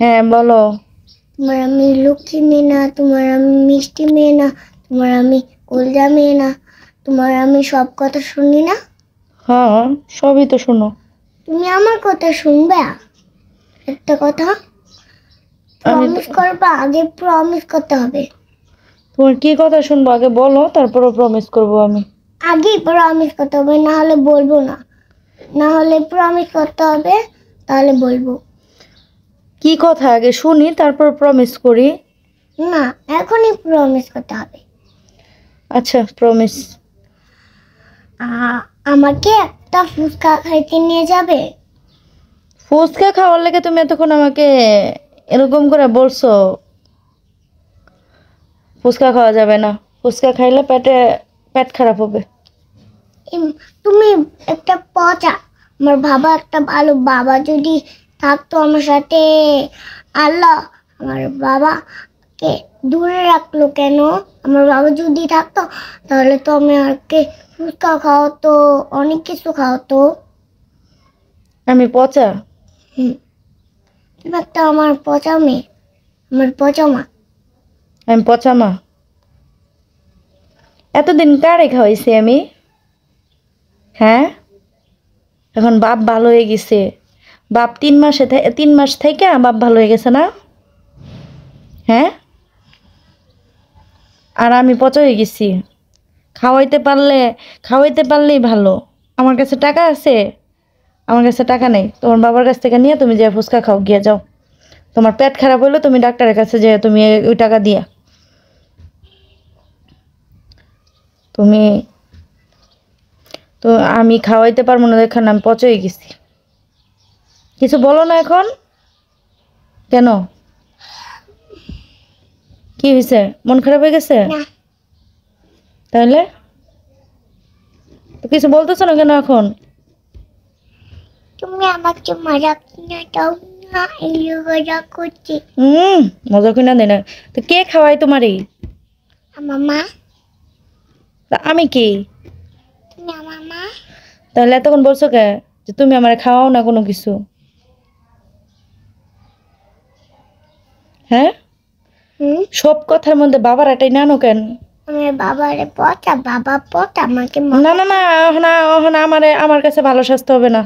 হ্যাঁ বলো তোমার আমি লক্ষ্মী মেয়ে না তোমার আমি মিষ্টি মেয়ে না তোমার আমি গোলজা মেয়ে না তোমার আমি সব কথা শুনি না হ্যাঁ সবই তো শোনো তুমি আমার কথা শুনবে একটা কথা প্রমিস করবা আগে প্রমিস করতে হবে তোমার কি কথা শুনবো আগে বলো তারপরে প্রমিস করব আমি আগে প্রমিস করতে হবে না হলে বলবো না না হলে প্রমিস করতে হবে তাহলে বলবো কি কথা আগে শুনি তারপর প্রমিস করি না এখনই প্রমিস করতে হবে আচ্ছা প্রমিস আমাকে একটা ফুচকা খাইতে নিয়ে যাবে ফুচকা খাওয়ার লাগে তুমি এতক্ষণ আমাকে এরকম করে বলছো ফুচকা খাওয়া যাবে না ফুচকা খাইলে পেটে পেট খারাপ হবে তুমি একটা পচা আমার বাবা একটা ভালো বাবা যদি থাকতো আমার সাথে আল্লাহ আমার বাবা কে দূরে রাখলো কেন আমার বাবা যদি থাকতো তাহলে তো আমি আরকে ফুচকা খাওয়াতো অনেক কিছু খাওয়াতো আমি পচা হুম একটা আমার পচা মেয়ে আমার পচামা আমি পচামা এতদিন কারে খাওয়াইছি আমি হ্যাঁ এখন বাপ ভালো হয়ে গেছে বাপ তিন মাসে তিন মাস থেকে বাপ ভালো হয়ে গেছে না হ্যাঁ আর আমি পচা হয়ে গেছি খাওয়াইতে পারলে খাওয়াইতে পারলেই ভালো আমার কাছে টাকা আছে আমার কাছে টাকা নেই তোমার বাবার কাছ থেকে নিয়ে তুমি যে ফুচকা খাও গিয়ে যাও তোমার পেট খারাপ হইলো তুমি ডাক্তারের কাছে যে তুমি ওই টাকা দিয়া তুমি তো আমি খাওয়াইতে পারবো না দেখান আমি পচয়ে গেছি কিছু বলো না এখন কেন কি হয়েছে মন খারাপ হয়ে গেছে তাহলে কিছু বলতেছ না কেন এখন তুমি আমাকে মজা কিনা কে খাওয়াই আমি কি তুমি বলছো কে তুমি আমার খাওয়াও না কোনো কিছু হ্যাঁ সব কথার মধ্যে বাবার এটাই নানো কেন বাবা আমাকে না না না না না আমার কাছে ভালো স্বাস্থ্য হবে না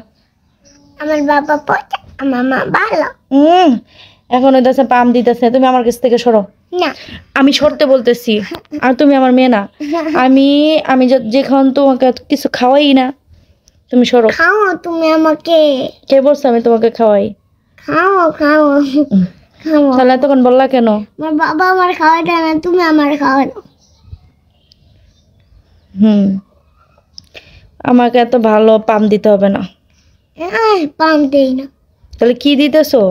আমার বাবা আমার মা হুম দিতেছে তুমি আমার কাছ থেকে সরো না আমি সরতে বলতেছি আর তুমি আমার মেয়ে না আমি আমি যেখান তোমাকে কিছু খাওয়াই না তুমি সরো খাও তুমি আমাকে কে বলছো আমি তোমাকে খাওয়াই খাও খাও তাহলে তখন বললা কেন আমার বাবা আমার খাওয়াটা না তুমি আমার খাওয়া হুম আমাকে এত ভালো পাম দিতে হবে না পাম দেই না তাহলে কি দিতেছো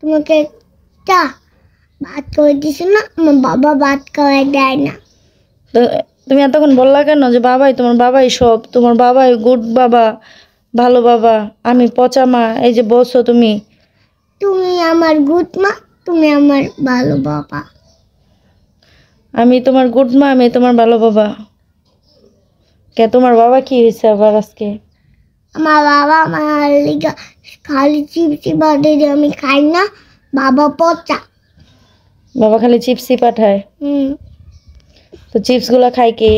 তোমাকে চা ভাত খাওয়াই দিছো না আমার বাবা ভাত খাওয়াই দেয় না তো তুমি এতক্ষণ বললা কেন যে বাবাই তোমার বাবাই সব তোমার বাবাই গুড বাবা ভালো বাবা আমি পচা মা এই যে বসো তুমি তুমি আমার গুড মা তুমি আমার ভালো বাবা আমি তোমার গুড মা আমি তোমার ভালো বাবা কে তোমার বাবা কি হয়েছে আবার আজকে আমার বাবা আমার লিগা খালি চিপসি পাঠিয়ে আমি খাই না বাবা পচা বাবা খালি চিপসি পাঠায় হুম তো চিপসগুলো খায় কে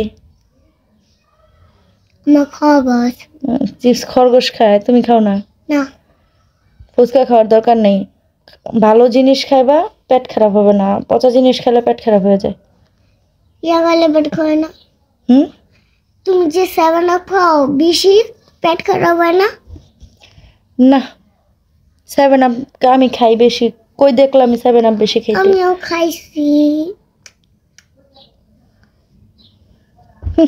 আমার খরগোশ চিপস খরগোশ খায় তুমি খাও না না ফুচকা খাওয়ার দরকার নেই ভালো জিনিস খাইবা পেট খারাপ হবে না পচা জিনিস খেলে পেট খারাপ হয়ে যায় না হুম তুমি যে সেভেন আপ খাও বেশি পেট খারাপ হয় না সেভেন আপ আমি খাই বেশি কই দেখলাম সেভেন আপ বেশি খাইছি